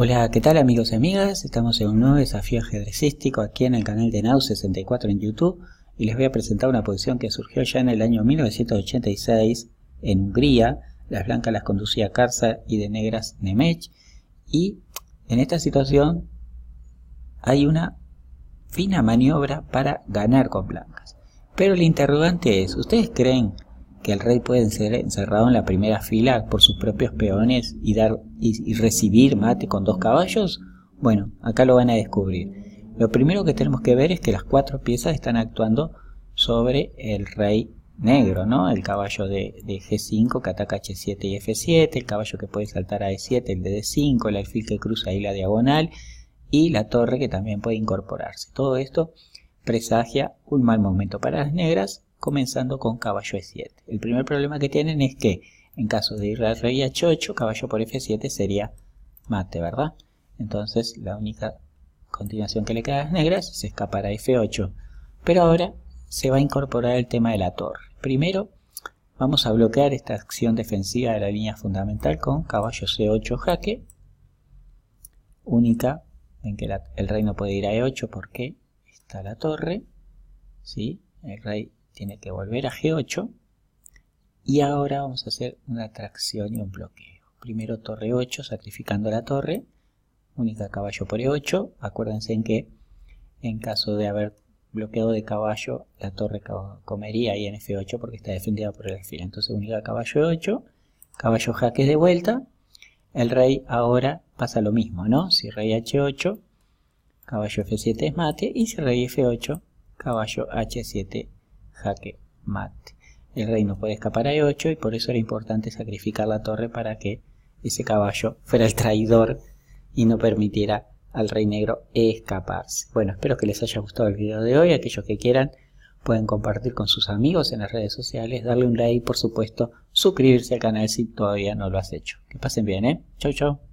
Hola, ¿qué tal amigos y amigas? Estamos en un nuevo desafío ajedrecístico aquí en el canal de Nau64 en YouTube y les voy a presentar una posición que surgió ya en el año 1986 en Hungría. Las blancas las conducía Karza y de negras Nemech Y en esta situación hay una fina maniobra para ganar con blancas. Pero el interrogante es, ¿ustedes creen que el rey puede ser encerrado en la primera fila por sus propios peones y, dar, y, recibir mate con dos caballos? Bueno, acá lo van a descubrir. Lo primero que tenemos que ver es que las cuatro piezas están actuando sobre el rey negro, ¿no? El caballo de, de, G5 que ataca H7 y F7, el caballo que puede saltar a E7, el de D5, el alfil que cruza ahí la diagonal y la torre que también puede incorporarse. Todo esto presagia un mal momento para las negras comenzando con caballo E7. El primer problema que tienen es que en caso de ir al rey H8, caballo por F7 sería mate, ¿verdad? Entonces la única continuación que le queda a las negras es escapar a F8. Pero ahora se va a incorporar el tema de la torre. Primero vamos a bloquear esta acción defensiva de la línea fundamental con caballo C8 jaque. Única en que el rey no puede ir a E8 porque está la torre. ¿sí? El rey tiene que volver a G8 y ahora vamos a hacer una atracción y un bloqueo. Primero torre 8 sacrificando la torre, única caballo por E8, acuérdense en que en caso de haber bloqueado de caballo, la torre comería ahí en F8 porque está defendida por el alfil. Entonces única caballo E8, caballo jaque de vuelta, el rey ahora pasa lo mismo, ¿no? Si rey H8, caballo F7 es mate y si rey F8, caballo H7 jaque mate. El rey no puede escapar a 8 y por eso era importante sacrificar la torre para que ese caballo fuera el traidor y no permitiera al rey negro escaparse. Bueno, espero que les haya gustado el video de hoy. Aquellos que quieran pueden compartir con sus amigos en las redes sociales, darle un like y por supuesto suscribirse al canal si todavía no lo has hecho. Que pasen bien, ¿eh? Chau, chau.